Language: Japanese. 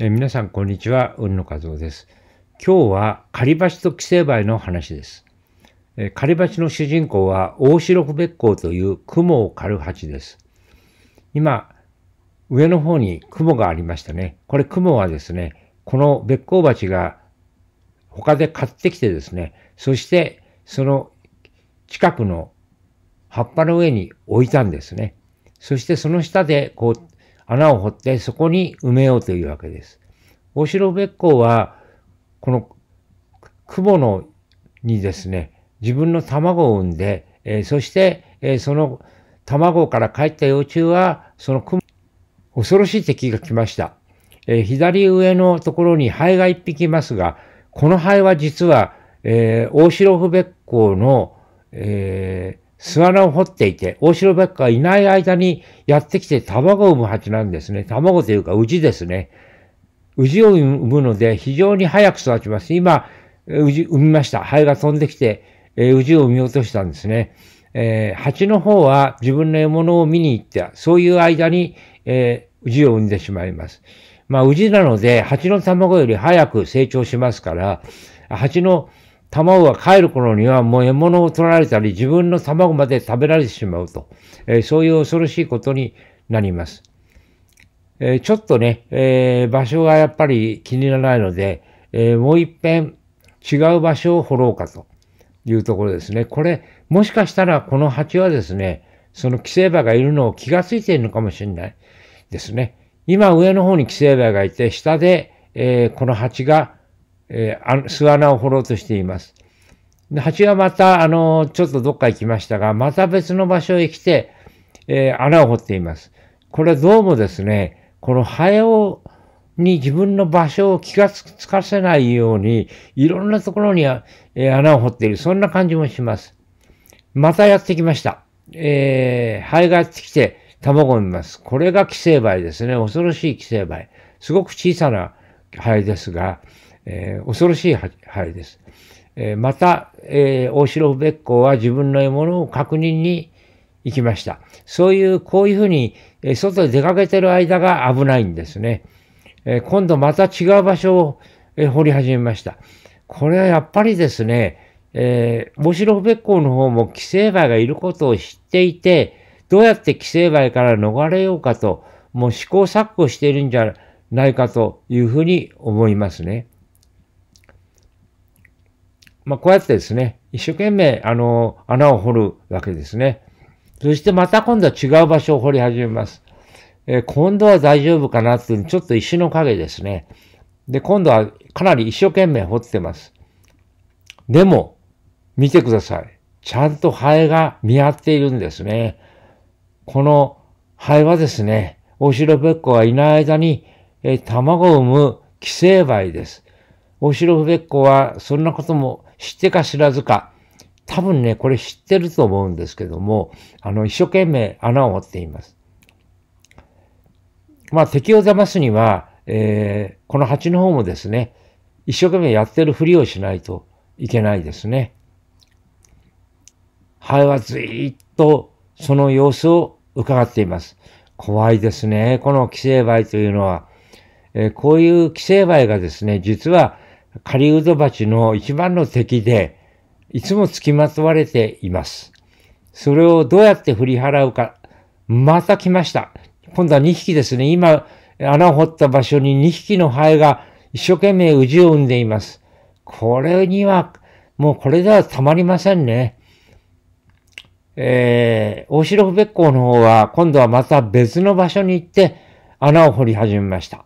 え皆さん、こんにちは。海野和夫です。今日は、狩り橋と寄生梅の話です。え狩り鉢の主人公は、大白不別光という雲を狩る鉢です。今、上の方に雲がありましたね。これ雲はですね、この別光鉢が他で買ってきてですね、そしてその近くの葉っぱの上に置いたんですね。そしてその下でこう穴を掘ってそこに埋めようというわけです。大城別校は、この雲のにですね、自分の卵を産んで、えー、そして、えー、その卵から帰った幼虫は、その雲、恐ろしい敵が来ました。えー、左上のところに灰が一匹いますが、この灰は実は、えー、大城不別校の、えー、巣穴を掘っていて、オオシロバッカがいない間にやってきて卵を産む蜂なんですね。卵というか、ウジですね。ウジを産むので、非常に早く育ちます。今、ウジ産みました。ハエが飛んできて、えー、ウジを産み落としたんですね。えー、蜂の方は自分の獲物を見に行って、そういう間に、えー、ウジを産んでしまいます。まあ、ウジなので、蜂の卵より早く成長しますから、蜂の卵が帰る頃にはもう獲物を取られたり、自分の卵まで食べられてしまうと、えー、そういう恐ろしいことになります。えー、ちょっとね、えー、場所がやっぱり気にならないので、えもう一遍違う場所を掘ろうかというところですね。これ、もしかしたらこの蜂はですね、その寄生場がいるのを気がついているのかもしれないですね。今上の方に寄生場がいて、下で、えこの蜂がえー、巣穴を掘ろうとしています。で蜂がまた、あの、ちょっとどっか行きましたが、また別の場所へ来て、えー、穴を掘っています。これどうもですね、このハエを、に自分の場所を気がつかせないように、いろんなところに、えー、穴を掘っている。そんな感じもします。またやってきました。えー、ハエがやってきて、卵を産みます。これが寄生梅ですね。恐ろしい寄生梅。すごく小さなハエですが、えー、恐ろしい針です。えー、また、えー、大城別校は自分の獲物を確認に行きました。そういう、こういうふうに、えー、外で出かけてる間が危ないんですね。えー、今度また違う場所を、えー、掘り始めました。これはやっぱりですね、えー、大城別校の方も寄生梅がいることを知っていて、どうやって寄生梅から逃れようかと、もう試行錯誤しているんじゃないかというふうに思いますね。まあ、こうやってですね、一生懸命、あの、穴を掘るわけですね。そしてまた今度は違う場所を掘り始めます。えー、今度は大丈夫かなっていう、ちょっと石の影ですね。で、今度はかなり一生懸命掘ってます。でも、見てください。ちゃんとハエが見合っているんですね。このハエはですね、オシロベッコがいない間に、えー、卵を産む寄生梅です。オシロベッコはそんなことも知ってか知らずか、多分ね、これ知ってると思うんですけども、あの、一生懸命穴を掘っています。まあ、敵を騙すには、えー、この蜂の方もですね、一生懸命やってるふりをしないといけないですね。ハエはずーっとその様子を伺っています。怖いですね。この寄生梅というのは。えー、こういう寄生梅がですね、実は狩人鉢の一番の敵で、いつも付きまとわれています。それをどうやって振り払うか。また来ました。今度は2匹ですね。今、穴を掘った場所に2匹のハエが一生懸命宇治を生んでいます。これには、もうこれではたまりませんね。えー、大城不別校の方は、今度はまた別の場所に行って穴を掘り始めました。